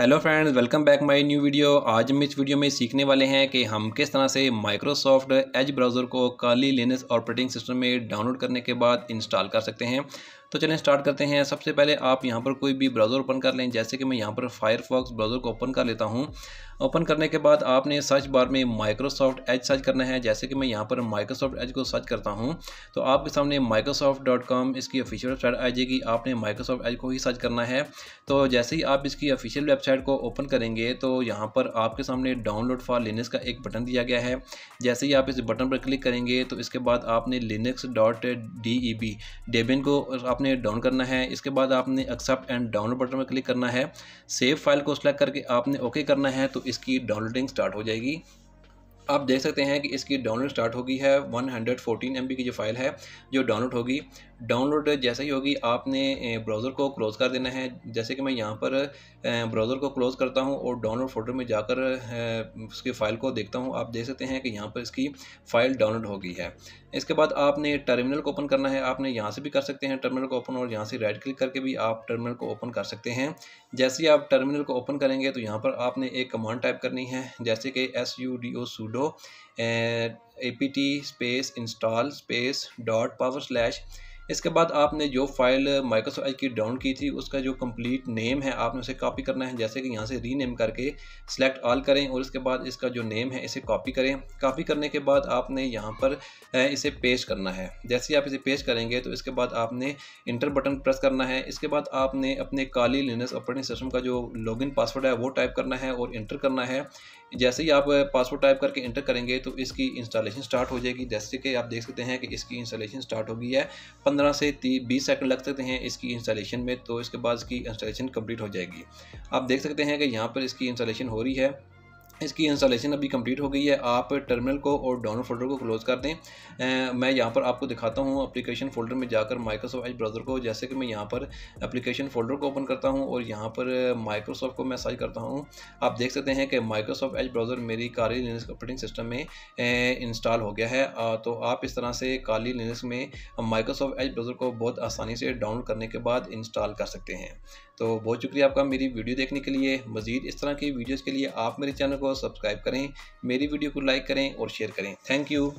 hello friends welcome back my new video आज हम इस वीडियो में सीखने वाले हैं कि हम किस तरह से माइक्रोसॉफ्ट एज ब्राउज़र को काली लिनक्स ऑपरेटिंग सिस्टम में डाउनलोड करने के बाद इंस्टॉल कर सकते हैं तो चलें स्टार्ट करते हैं सबसे पहले आप यहाँ पर कोई भी ब्राउज़र ओपन कर लें जैसे कि मैं यहाँ पर फायरफॉक्स ब्राउज़र को ओपन कर लेता हूँ ओपन करने के बाद आपने सर्च बार में माइक्रोसॉफ्ट एज सर्च करना है जैसे कि मैं यहाँ पर माइक्रोसॉफ्ट एज को सर्च करता हूँ तो आपके सामने माइक्रोसॉफ्ट डॉट कॉम इसकी ऑफिशियल वेबसाइट आ जाएगी आपने माइक्रोसॉफ्ट एज को ही सर्च करना है तो जैसे ही आप इसकी ऑफिशियल वेबसाइट को ओपन करेंगे तो यहाँ पर आपके सामने डाउनलोड फॉर लिनक्स का एक बटन दिया गया है जैसे ही आप इस बटन पर क्लिक करेंगे तो इसके बाद आपने Linux dot D E B Debian को आप आपने डाउन करना है इसके बाद आपने एक्सेप्ट एंड डाउनलोड बटन पर क्लिक करना है सेव फाइल को सेलेक्ट करके आपने ओके करना है तो इसकी डाउनलोडिंग स्टार्ट हो जाएगी आप देख सकते हैं कि इसकी डाउनलोड स्टार्ट होगी है 114 MB की जो फाइल है जो डाउनलोड होगी डाउनलोड जैसे ही होगी आपने ब्राउज़र को क्लोज़ कर देना है जैसे कि मैं यहाँ पर ब्राउज़र को क्लोज़ करता हूँ और डाउनलोड फोल्डर में जाकर उसकी फ़ाइल को देखता हूँ आप देख सकते हैं कि यहाँ पर इसकी फ़ाइल डाउनलोड हो गई है इसके बाद आपने टर्मिनल को ओपन करना है आपने यहाँ से भी कर सकते हैं टर्मिनल को ओपन और यहाँ से राइट क्लिक करके भी आप टर्मिनल को ओपन कर सकते हैं जैसे ही आप टर्मिनल को ओपन करेंगे तो यहाँ पर आपने एक कमांड टाइप करनी है जैसे कि S U D O sudo sudo apt space install space dot power slash इसके बाद आपने जो फाइल माइक्रोसॉफ्ट की डाउन की थी उसका जो कंप्लीट नेम है आपने उसे कॉपी करना है जैसे कि यहाँ से रीनेम करके सेलेक्ट ऑल करें और इसके बाद इसका जो नेम है इसे कॉपी करें कॉपी करने के बाद आपने यहाँ पर इसे पेस्ट करना है जैसे ही आप इसे पेस्ट करेंगे तो इसके बाद आपने इंटर बटन प्रेस करना है इसके बाद आपने अपने काली लिनस ऑपरेटिंग सिस्टम का जो लॉगिन पासवर्ड है वो टाइप करना है और इंटर करना है जैसे ही आप पासवर्ड टाइप करके इंटर करेंगे तो इसकी इंस्टॉलेशन स्टार्ट हो जाएगी जैसे कि आप देख सकते हैं कि इसकी इंस्टॉलेशन स्टार्ट हो गई है पंद्रह पंद्रह से बीस सेकंड लग सकते हैं इसकी इंस्टॉलेशन में तो इसके बाद इसकी इंस्टॉलेशन कंप्लीट हो जाएगी आप देख सकते हैं कि यहाँ पर इसकी इंस्टॉलेशन हो रही है इसकी इंस्टॉलेशन अभी कंप्लीट हो गई है आप टर्मिनल को और डाउनलोड फोल्डर को क्लोज़ कर दें मैं यहाँ पर आपको दिखाता हूँ एप्लीकेशन फोल्डर में जाकर माइक्रोसॉफ्ट एज ब्राउज़र को जैसे कि मैं यहाँ पर एप्लीकेशन फोल्डर को ओपन करता हूँ और यहाँ पर माइक्रोसॉफ्ट को मैं सर्च करता हूँ आप देख सकते हैं कि माइक्रोसॉफ्ट एज ब्राउज़र मेरी काली लिनस ऑपरेटिंग सिस्टम में इंस्टॉल हो गया है तो आप इस तरह से काली लिनस में माइक्रोसॉफ्ट एज ब्राउज़र को बहुत आसानी से डाउनलोड करने के बाद इंस्टॉल कर सकते हैं तो बहुत शुक्रिया आपका मेरी वीडियो देखने के लिए मज़ीद इस तरह की वीडियोज़ के लिए आप मेरे चैनल को सब्सक्राइब करें मेरी वीडियो को लाइक करें और शेयर करें थैंक यू